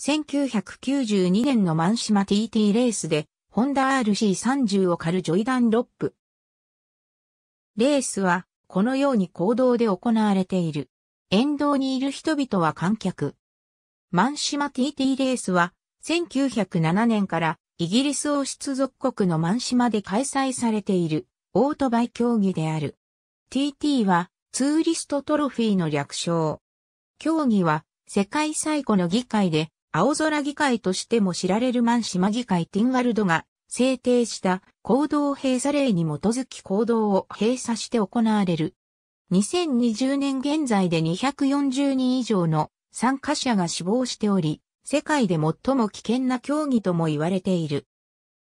1992年のマンシマ TT レースで、ホンダ RC30 を狩るジョイダン・ロップ。レースは、このように行動で行われている。沿道にいる人々は観客。マンシマ TT レースは、1907年からイギリス王室属国のマンシマで開催されているオートバイ競技である。TT はツーリストトロフィーの略称。競技は世界最古の議会で青空議会としても知られるマン島議会ティンワルドが制定した行動閉鎖令に基づき行動を閉鎖して行われる。2020年現在で240人以上の参加者が死亡しており、世界で最も危険な競技とも言われている。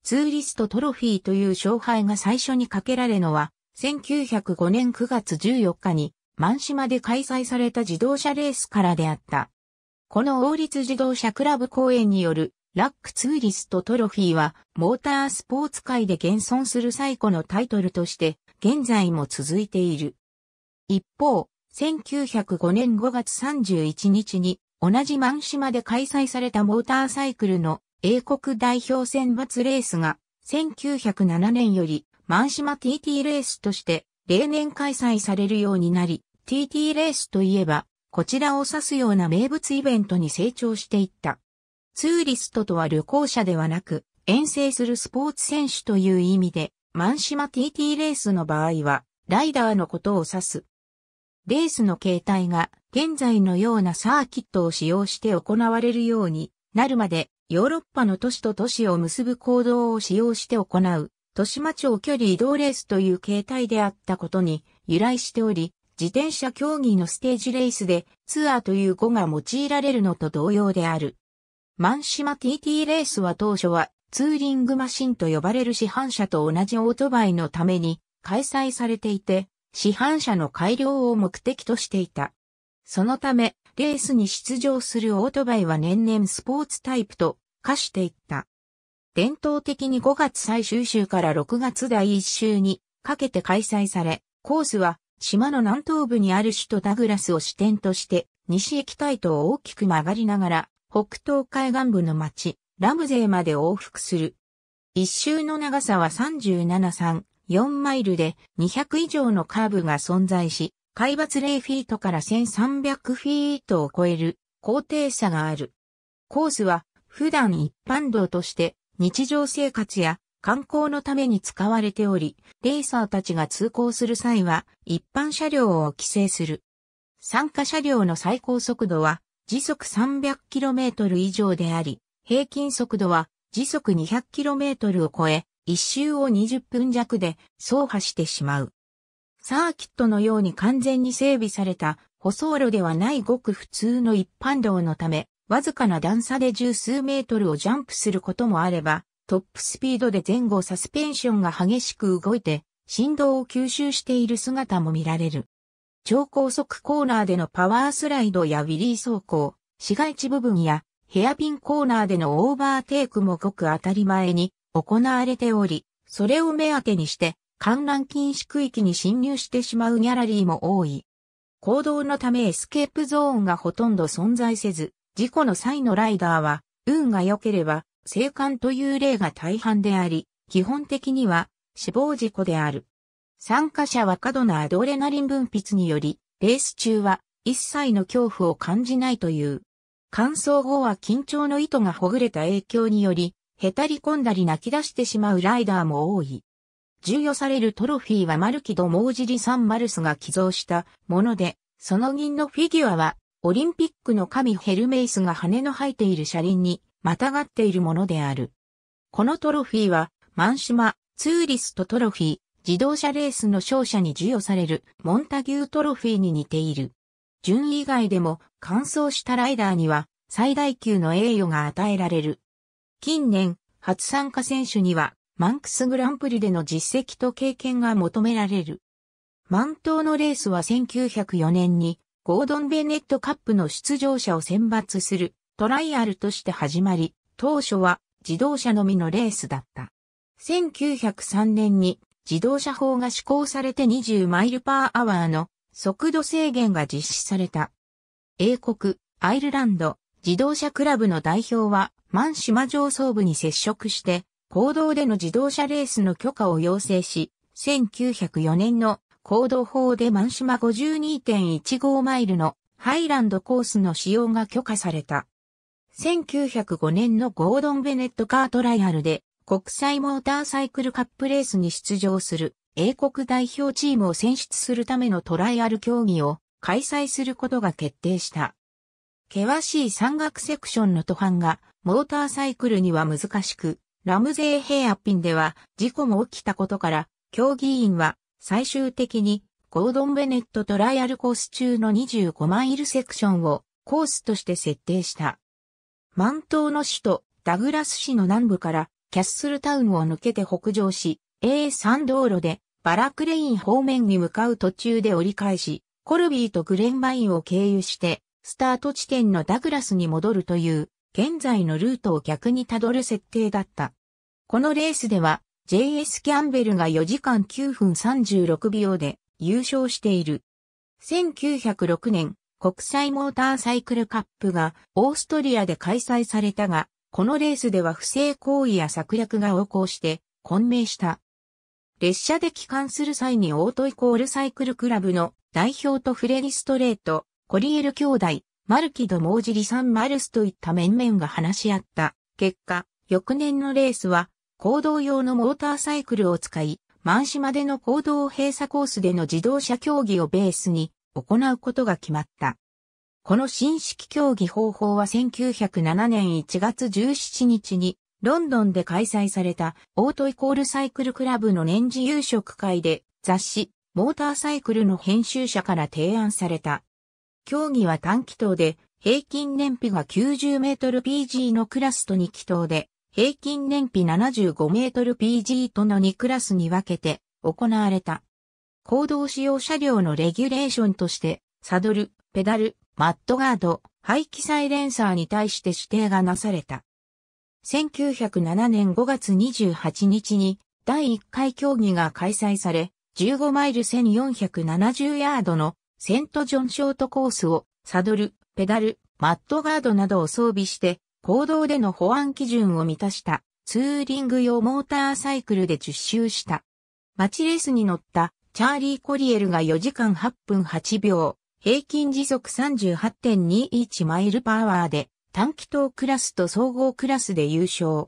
ツーリストトロフィーという勝敗が最初にかけられのは、1905年9月14日に、満島で開催された自動車レースからであった。この王立自動車クラブ公演によるラックツーリストトロフィーはモータースポーツ界で現存する最古のタイトルとして現在も続いている。一方、1905年5月31日に同じマン島で開催されたモーターサイクルの英国代表選抜レースが1907年よりマン島 TT レースとして例年開催されるようになり TT レースといえばこちらを指すような名物イベントに成長していった。ツーリストとは旅行者ではなく、遠征するスポーツ選手という意味で、マンシマ TT レースの場合は、ライダーのことを指す。レースの形態が現在のようなサーキットを使用して行われるようになるまでヨーロッパの都市と都市を結ぶ行動を使用して行う都市間長距離移動レースという形態であったことに由来しており、自転車競技のステージレースでツアーという語が用いられるのと同様である。マンシマ TT レースは当初はツーリングマシンと呼ばれる市販車と同じオートバイのために開催されていて、市販車の改良を目的としていた。そのため、レースに出場するオートバイは年々スポーツタイプと化していった。伝統的に5月最終週から6月第1週にかけて開催され、コースは島の南東部にある首都ダグラスを支点として、西駅イとを大きく曲がりながら、北東海岸部の町、ラムゼーまで往復する。一周の長さは37.34マイルで、200以上のカーブが存在し、海抜0フィートから1300フィートを超える高低差がある。コースは普段一般道として日常生活や観光のために使われており、レーサーたちが通行する際は一般車両を規制する。参加車両の最高速度は時速 300km 以上であり、平均速度は時速 200km を超え、一周を20分弱で走破してしまう。サーキットのように完全に整備された舗装路ではないごく普通の一般道のため、わずかな段差で十数メートルをジャンプすることもあれば、トップスピードで前後サスペンションが激しく動いて、振動を吸収している姿も見られる。超高速コーナーでのパワースライドやウィリー走行、市街地部分やヘアピンコーナーでのオーバーテイクもごく当たり前に行われており、それを目当てにして観覧禁止区域に侵入してしまうギャラリーも多い。行動のためエスケープゾーンがほとんど存在せず、事故の際のライダーは、運が良ければ、生感という例が大半であり、基本的には死亡事故である。参加者は過度なアドレナリン分泌により、レース中は一切の恐怖を感じないという。乾燥後は緊張の糸がほぐれた影響により、へたり込んだり泣き出してしまうライダーも多い。授与されるトロフィーはマルキド・モージリ・サン・マルスが寄贈したもので、その銀のフィギュアは、オリンピックの神ヘルメイスが羽の生えている車輪にまたがっているものである。このトロフィーは、マンシマ、ツーリストトロフィー、自動車レースの勝者に授与されるモンタギュートロフィーに似ている。順位以外でも完走したライダーには最大級の栄誉が与えられる。近年、初参加選手にはマンクスグランプリでの実績と経験が求められる。満頭のレースは1904年にゴードン・ベネットカップの出場者を選抜するトライアルとして始まり、当初は自動車のみのレースだった。1903年に自動車法が施行されて20マイルパーアワーの速度制限が実施された。英国、アイルランド、自動車クラブの代表は、マン島上層部に接触して、公道での自動車レースの許可を要請し、1904年の公道法でマン島52.15マイルのハイランドコースの使用が許可された。1905年のゴードン・ベネット・カートライアルで国際モーターサイクルカップレースに出場する英国代表チームを選出するためのトライアル競技を開催することが決定した。険しい山岳セクションの途半がモーターサイクルには難しく、ラムゼーヘアピンでは事故も起きたことから、競技員は最終的にゴードン・ベネットトライアルコース中の25マイルセクションをコースとして設定した。満島の首都ダグラス市の南部からキャッスルタウンを抜けて北上し、A3 道路でバラクレイン方面に向かう途中で折り返し、コルビーとグレンバインを経由して、スタート地点のダグラスに戻るという、現在のルートを逆にたどる設定だった。このレースでは、JS キャンベルが4時間9分36秒で優勝している。1906年、国際モーターサイクルカップがオーストリアで開催されたが、このレースでは不正行為や策略が横行して混迷した。列車で帰還する際にオートイコールサイクルクラブの代表とフレリストレート、コリエル兄弟、マルキド・モージリサン・マルスといった面々が話し合った結果、翌年のレースは行動用のモーターサイクルを使い、満島での行動閉鎖コースでの自動車競技をベースに行うことが決まった。この新式競技方法は1907年1月17日にロンドンで開催されたオートイコールサイクルクラブの年次夕食会で雑誌モーターサイクルの編集者から提案された。競技は短気筒で平均燃費が90メートル PG のクラスと2気筒で平均燃費75メートル PG との2クラスに分けて行われた。行動使用車両のレギュレーションとして、サドル、ペダル、マットガード、排気サイレンサーに対して指定がなされた。1907年5月28日に第1回競技が開催され、15マイル1470ヤードのセントジョンショートコースをサドル、ペダル、マットガードなどを装備して、公道での保安基準を満たしたツーリング用モーターサイクルで実習した。マレースに乗ったチャーリー・コリエルが4時間8分8秒、平均時速38.21マイルパワーで短気筒クラスと総合クラスで優勝。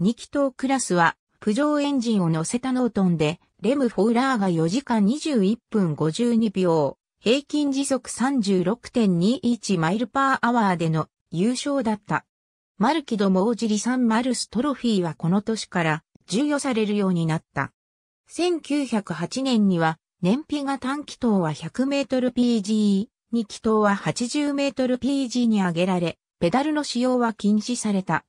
2気筒クラスは、プジョーエンジンを乗せたノートンで、レム・フォーラーが4時間21分52秒、平均時速36.21マイルパーアワーでの優勝だった。マルキド・モージリサン・マルストロフィーはこの年から授与されるようになった。1908年には、燃費が短気筒は 100mPg、2気筒は 80mPg に上げられ、ペダルの使用は禁止された。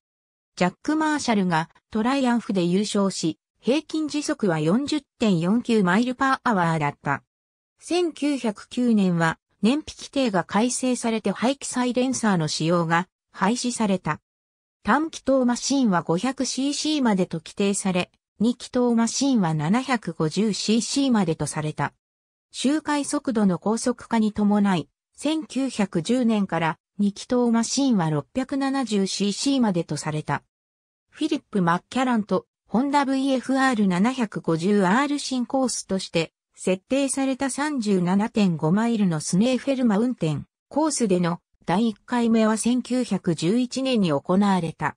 ジャック・マーシャルがトライアンフで優勝し、平均時速は40.49マイルパーアワーだった。1909年は燃費規定が改正されて排気サイレンサーの使用が廃止された。短気筒マシンは 500cc までと規定され、2気筒マシンは 750cc までとされた。周回速度の高速化に伴い、1910年から2気筒マシンは 670cc までとされた。フィリップ・マッキャランとホンダ VFR750R 新コースとして設定された37.5マイルのスネーフェルマ運転コースでの第1回目は1911年に行われた。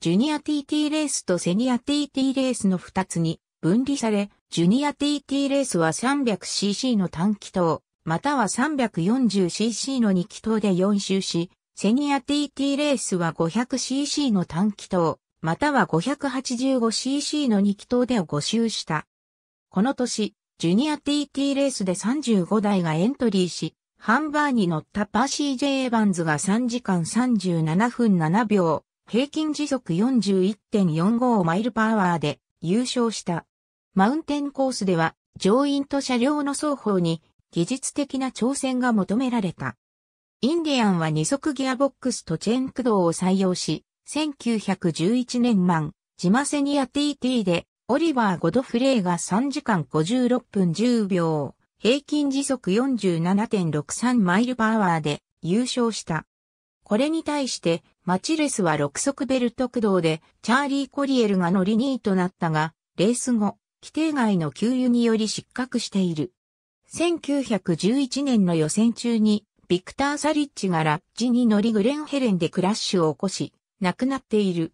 ジュニア TT レースとセニア TT レースの2つに分離され、ジュニア TT レースは 300cc の短気筒、または 340cc の2気筒で4周し、セニア TT レースは 500cc の短気筒、または 585cc の2気筒で5周した。この年、ジュニア TT レースで35台がエントリーし、ハンバーに乗ったパーシー・ジェイ・エヴァンズが3時間37分7秒、平均時速41.45マイルパワーで優勝した。マウンテンコースでは乗員と車両の双方に技術的な挑戦が求められた。インディアンは二足ギアボックスとチェーン駆動を採用し、1911年版、ジマセニア TT で、オリバー・ゴドフレイが3時間56分10秒、平均時速47.63マイルパワーで優勝した。これに対して、マチレスは6足ベルト駆動で、チャーリー・コリエルが乗り2位となったが、レース後、規定外の給油により失格している。1911年の予選中に、ビクター・サリッチがラッジに乗りグレンヘレンでクラッシュを起こし、亡くなっている。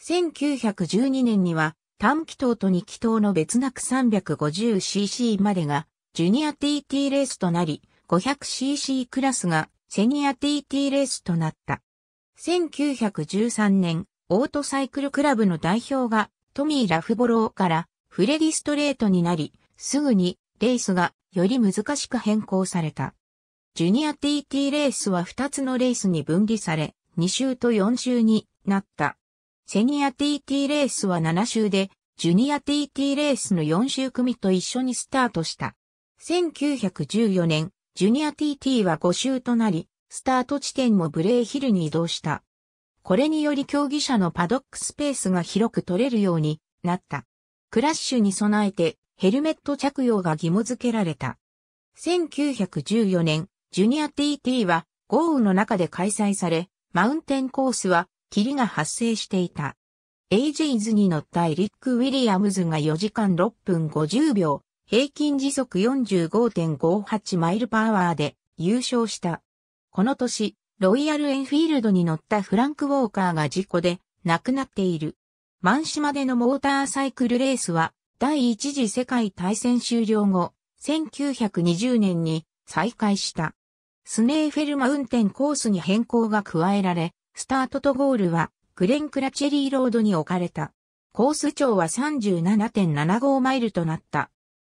1912年には、短気筒と2気筒の別なく 350cc までが、ジュニア TT レースとなり、500cc クラスがセニア TT レースとなった。1913年、オートサイクルクラブの代表がトミー・ラフボローからフレディ・ストレートになり、すぐにレースがより難しく変更された。ジュニア TT レースは2つのレースに分離され、2周と4周になった。セニア TT レースは7周で、ジュニア TT レースの4周組と一緒にスタートした。1914年、ジュニア TT は5周となり、スタート地点もブレーヒルに移動した。これにより競技者のパドックスペースが広く取れるようになった。クラッシュに備えてヘルメット着用が義務付けられた。1914年、ジュニア TT は豪雨の中で開催され、マウンテンコースは霧が発生していた。AJs に乗ったエリック・ウィリアムズが4時間6分50秒、平均時速45.58マイルパワーで優勝した。この年、ロイヤルエンフィールドに乗ったフランク・ウォーカーが事故で亡くなっている。マン島でのモーターサイクルレースは第一次世界大戦終了後、1920年に再開した。スネーフェルマウンテンコースに変更が加えられ、スタートとゴールはグレン・クラチェリーロードに置かれた。コース長は37.75マイルとなった。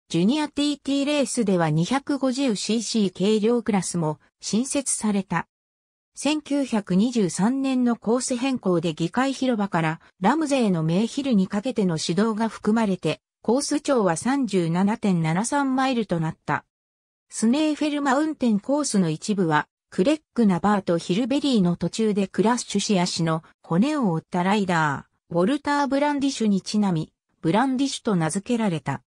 ジュニア TT レースでは 250cc 軽量クラスも新設された。1923年のコース変更で議会広場からラムゼーの名ヒルにかけての指導が含まれて、コース長は37.73マイルとなった。スネーフェルマウンテンコースの一部は、クレック・ナバーとヒルベリーの途中でクラッシュシア氏の骨を折ったライダー、ウォルター・ブランディッシュにちなみ、ブランディッシュと名付けられた。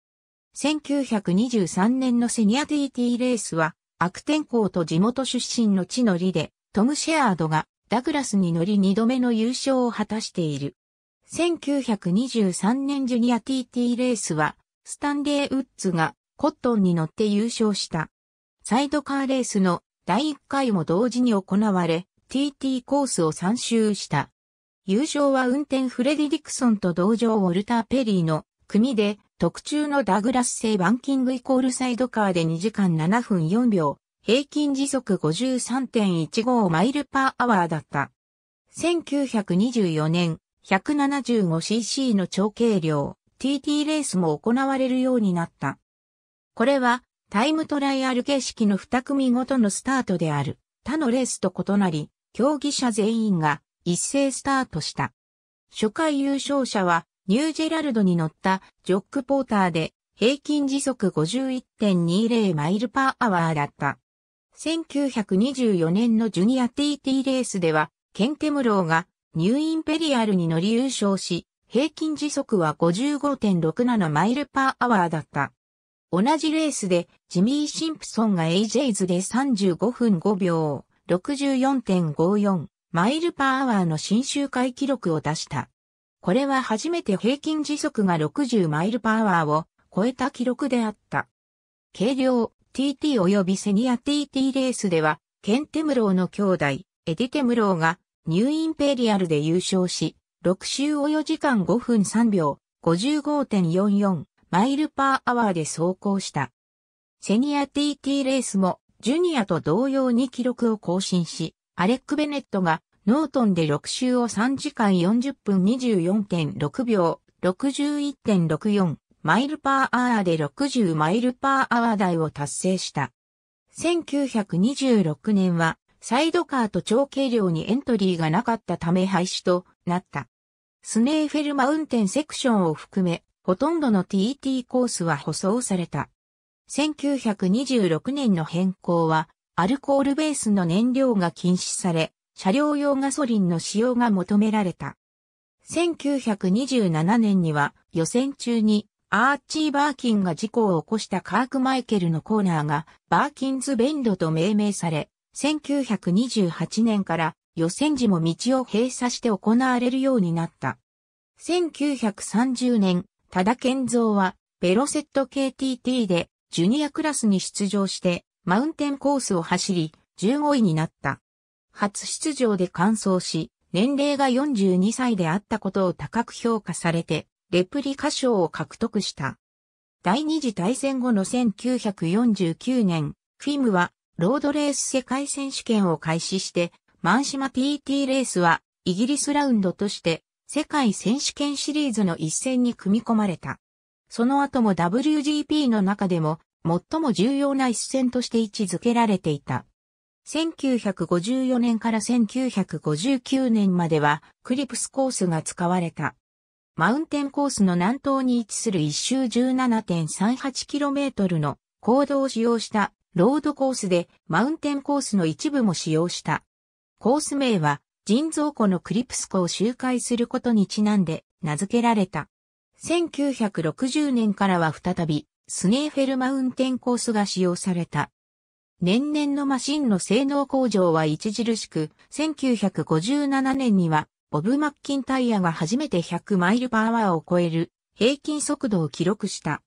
1923年のセニアティティレースは、悪天候と地元出身の地の利で、トム・シェアードがダグラスに乗り2度目の優勝を果たしている。1923年ジュニア TT レースは、スタンレー・ウッズがコットンに乗って優勝した。サイドカーレースの第1回も同時に行われ、TT コースを3周した。優勝は運転フレディ・ディクソンと同乗ウォルター・ペリーの組で特注のダグラス製バンキングイコールサイドカーで2時間7分4秒、平均時速53.15マイルパーアワーだった。1924年、175cc の超軽量、TT レースも行われるようになった。これは、タイムトライアル形式の2組ごとのスタートである、他のレースと異なり、競技者全員が一斉スタートした。初回優勝者はニュージェラルドに乗ったジョックポーターで平均時速51.20マイルパーアワーだった。1924年のジュニア TT レースでは、ケンケムローがニューインペリアルに乗り優勝し、平均時速は55.67マイルパーアワーだった。同じレースで、ジミー・シンプソンが AJ ズで35分5秒、64.54マイルパーアワーの新周回記録を出した。これは初めて平均時速が60マイルパワーを超えた記録であった。軽量 TT 及びセニア TT レースでは、ケン・テムローの兄弟、エディ・テムローがニューインペリアルで優勝し、6周およ時間5分3秒、55.44マイルパーアワーで走行した。セニア TT レースもジュニアと同様に記録を更新し、アレック・ベネットがノートンで6周を3時間40分24.6秒、61.64マイルパーアワーで60マイルパーアワー台を達成した。1926年は、サイドカーと長軽量にエントリーがなかったため廃止となった。スネーフェルマウンテンセクションを含め、ほとんどの TT コースは舗装された。1926年の変更は、アルコールベースの燃料が禁止され、車両用ガソリンの使用が求められた。1927年には予選中にアーチー・バーキンが事故を起こしたカーク・マイケルのコーナーがバーキンズ・ベンドと命名され、1928年から予選時も道を閉鎖して行われるようになった。1930年、多田健三はベロセット KTT でジュニアクラスに出場してマウンテンコースを走り15位になった。初出場で完走し、年齢が42歳であったことを高く評価されて、レプリカ賞を獲得した。第二次大戦後の1949年、フィムはロードレース世界選手権を開始して、マンシマ TT レースはイギリスラウンドとして世界選手権シリーズの一戦に組み込まれた。その後も WGP の中でも最も重要な一戦として位置づけられていた。1954年から1959年まではクリプスコースが使われた。マウンテンコースの南東に位置する一周 17.38km の高度を使用したロードコースでマウンテンコースの一部も使用した。コース名は人造湖のクリプス湖を周回することにちなんで名付けられた。1960年からは再びスネーフェルマウンテンコースが使用された。年々のマシンの性能向上は著しく、1957年には、ボブ・マッキンタイヤが初めて100マイルパワーを超える平均速度を記録した。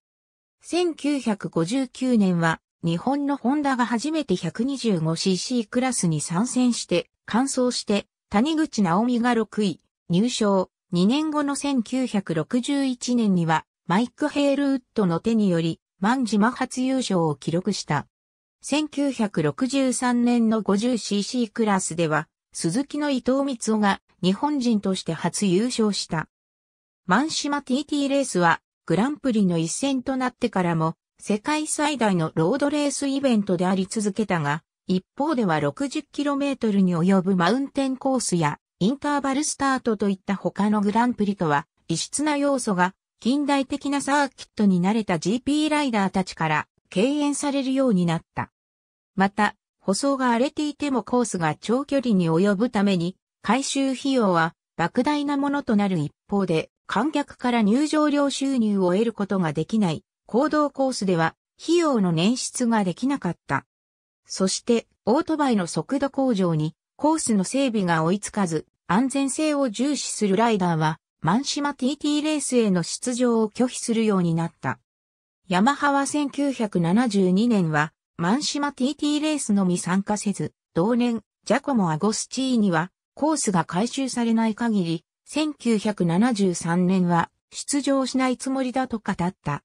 1959年は、日本のホンダが初めて 125cc クラスに参戦して、完走して、谷口直美が6位、入賞。2年後の1961年には、マイク・ヘールウッドの手により、万事魔発優勝を記録した。1963年の 50cc クラスでは、鈴木の伊藤光雄が日本人として初優勝した。マンシマ TT レースは、グランプリの一戦となってからも、世界最大のロードレースイベントであり続けたが、一方では 60km に及ぶマウンテンコースやインターバルスタートといった他のグランプリとは異質な要素が近代的なサーキットに慣れた GP ライダーたちから敬遠されるようになった。また、舗装が荒れていてもコースが長距離に及ぶために、回収費用は莫大なものとなる一方で、観客から入場料収入を得ることができない行動コースでは費用の捻出ができなかった。そして、オートバイの速度向上にコースの整備が追いつかず、安全性を重視するライダーは、マンシマ TT レースへの出場を拒否するようになった。ヤマハは1972年は、マンシマ TT レースのみ参加せず、同年、ジャコモ・アゴスチーニは、コースが回収されない限り、1973年は出場しないつもりだと語った。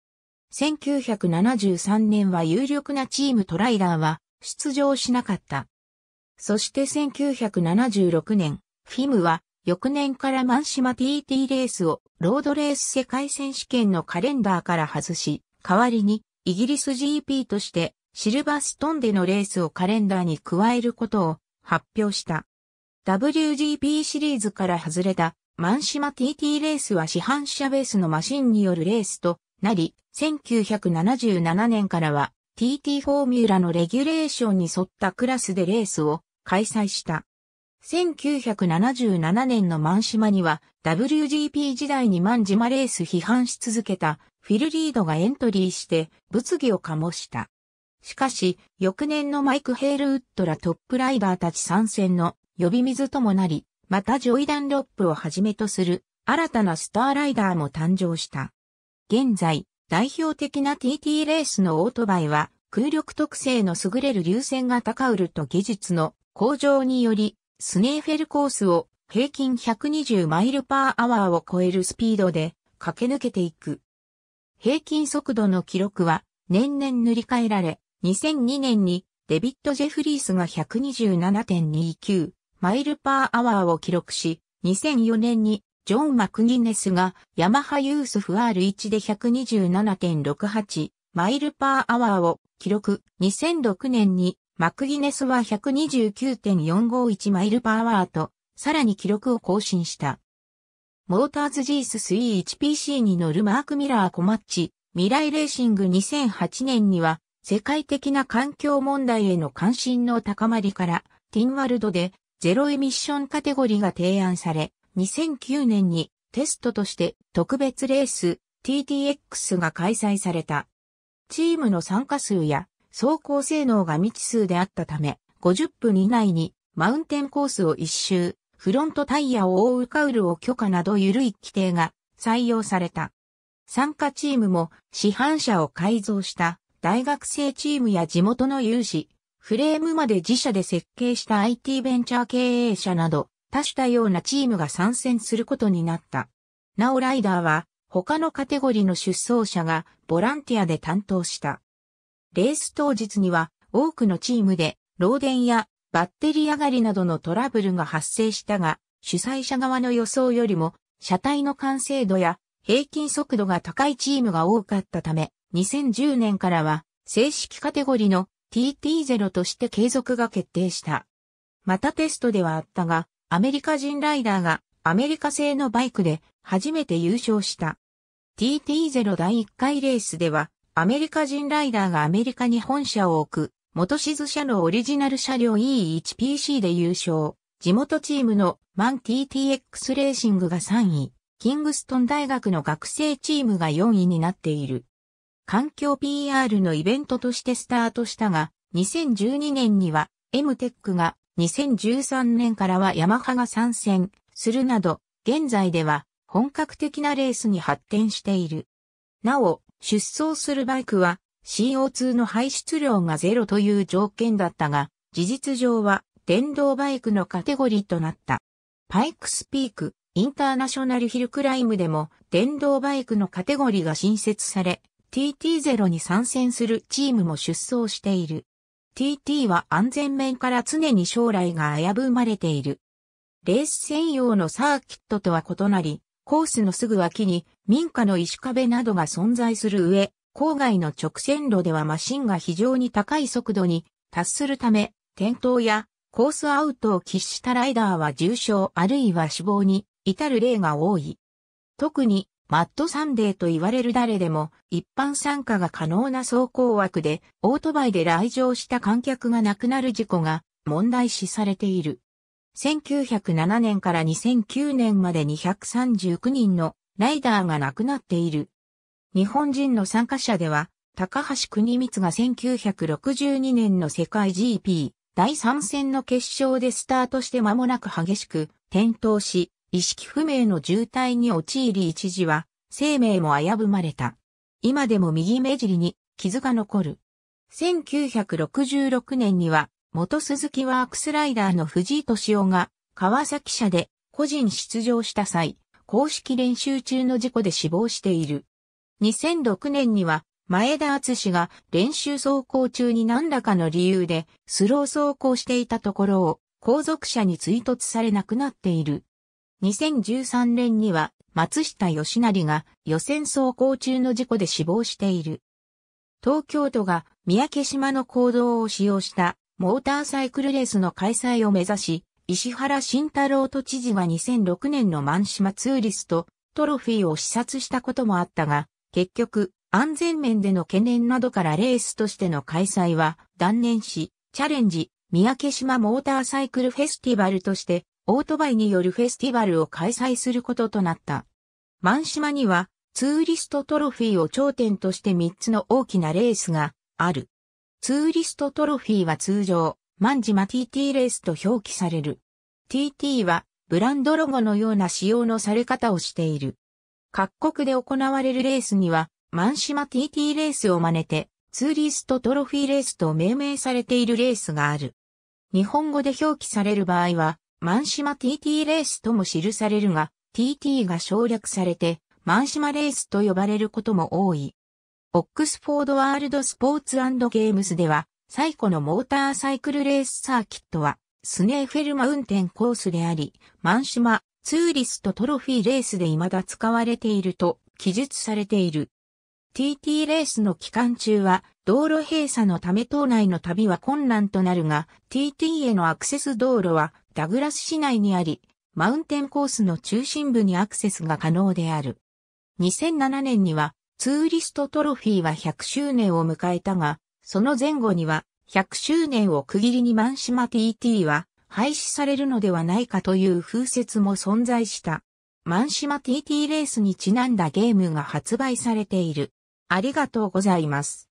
1973年は有力なチームトライラーは出場しなかった。そして1976年、フィムは翌年からマンシマ TT レースをロードレース世界選手権のカレンダーから外し、代わりに、イギリス GP としてシルバーストンでのレースをカレンダーに加えることを発表した。WGP シリーズから外れたマンシマ TT レースは市販車ベースのマシンによるレースとなり、1977年からは TT フォーミュラのレギュレーションに沿ったクラスでレースを開催した。1977年のマンシマには WGP 時代にマンジマレース批判し続けたフィルリードがエントリーして物議を醸した。しかし、翌年のマイク・ヘールウッドらトップライダーたち参戦の呼び水ともなり、またジョイダン・ロップをはじめとする新たなスターライダーも誕生した。現在、代表的な TT レースのオートバイは、空力特性の優れる流線型カウルと技術の向上により、スネーフェルコースを平均120マイルパーアワーを超えるスピードで駆け抜けていく。平均速度の記録は年々塗り替えられ、2002年にデビッド・ジェフリースが127.29マイルパーアワーを記録し、2004年にジョン・マクギネスがヤマハユースフ R1 で127.68マイルパーアワーを記録。2006年にマクギネスは129.451マイルパーアワーとさらに記録を更新した。モーターズ G スス E1PC に乗るマーク・ミラー・コマッチ、未来レーシング2008年には、世界的な環境問題への関心の高まりから、ティンワルドでゼロエミッションカテゴリーが提案され、2009年にテストとして特別レース TTX が開催された。チームの参加数や走行性能が未知数であったため、50分以内にマウンテンコースを一周、フロントタイヤを覆うカウルを許可など緩い規定が採用された。参加チームも市販車を改造した大学生チームや地元の有志、フレームまで自社で設計した IT ベンチャー経営者など多種多様なチームが参戦することになった。なおライダーは他のカテゴリーの出走者がボランティアで担当した。レース当日には多くのチームで漏電やバッテリー上がりなどのトラブルが発生したが、主催者側の予想よりも、車体の完成度や平均速度が高いチームが多かったため、2010年からは正式カテゴリーの TT0 として継続が決定した。またテストではあったが、アメリカ人ライダーがアメリカ製のバイクで初めて優勝した。TT0 第1回レースでは、アメリカ人ライダーがアメリカに本社を置く元静社のオリジナル車両 E1PC で優勝。地元チームのマン TTX レーシングが3位、キングストン大学の学生チームが4位になっている。環境 PR のイベントとしてスタートしたが、2012年には M テックが、2013年からはヤマハが参戦するなど、現在では本格的なレースに発展している。なお、出走するバイクは CO2 の排出量がゼロという条件だったが、事実上は電動バイクのカテゴリーとなった。パイクスピーク、インターナショナルヒルクライムでも電動バイクのカテゴリーが新設され、TT0 に参戦するチームも出走している。TT は安全面から常に将来が危ぶまれている。レース専用のサーキットとは異なり、コースのすぐ脇に民家の石壁などが存在する上、郊外の直線路ではマシンが非常に高い速度に達するため、転倒やコースアウトを喫したライダーは重傷あるいは死亡に至る例が多い。特にマッドサンデーと言われる誰でも一般参加が可能な走行枠でオートバイで来場した観客が亡くなる事故が問題視されている。1907年から2009年まで239人のライダーが亡くなっている。日本人の参加者では、高橋国光が1962年の世界 GP 第3戦の決勝でスタートして間もなく激しく転倒し、意識不明の渋滞に陥り一時は生命も危ぶまれた。今でも右目尻に傷が残る。1966年には元鈴木ワークスライダーの藤井敏夫が川崎社で個人出場した際、公式練習中の事故で死亡している。2006年には、前田敦氏が練習走行中に何らかの理由でスロー走行していたところを後続車に追突されなくなっている。2013年には松下義成が予選走行中の事故で死亡している。東京都が三宅島の行動を使用したモーターサイクルレースの開催を目指し、石原慎太郎都知事は2006年の満島ツーリストトロフィーを視察したこともあったが、結局、安全面での懸念などからレースとしての開催は断念し、チャレンジ、三宅島モーターサイクルフェスティバルとして、オートバイによるフェスティバルを開催することとなった。満島には、ツーリストトロフィーを頂点として3つの大きなレースがある。ツーリストトロフィーは通常、万島 TT レースと表記される。TT は、ブランドロゴのような仕様のされ方をしている。各国で行われるレースには、マンシマ TT レースを真似て、ツーリストトロフィーレースと命名されているレースがある。日本語で表記される場合は、マンシマ TT レースとも記されるが、TT が省略されて、マンシマレースと呼ばれることも多い。オックスフォードワールドスポーツゲームズでは、最古のモーターサイクルレースサーキットは、スネーフェルマウンテンコースであり、マンシマ、ツーリストトロフィーレースで未だ使われていると記述されている。TT レースの期間中は道路閉鎖のため島内の旅は困難となるが TT へのアクセス道路はダグラス市内にありマウンテンコースの中心部にアクセスが可能である。2007年にはツーリストトロフィーは100周年を迎えたが、その前後には100周年を区切りにマンシマ TT は廃止されるのではないかという風説も存在した。マンシマ TT レースにちなんだゲームが発売されている。ありがとうございます。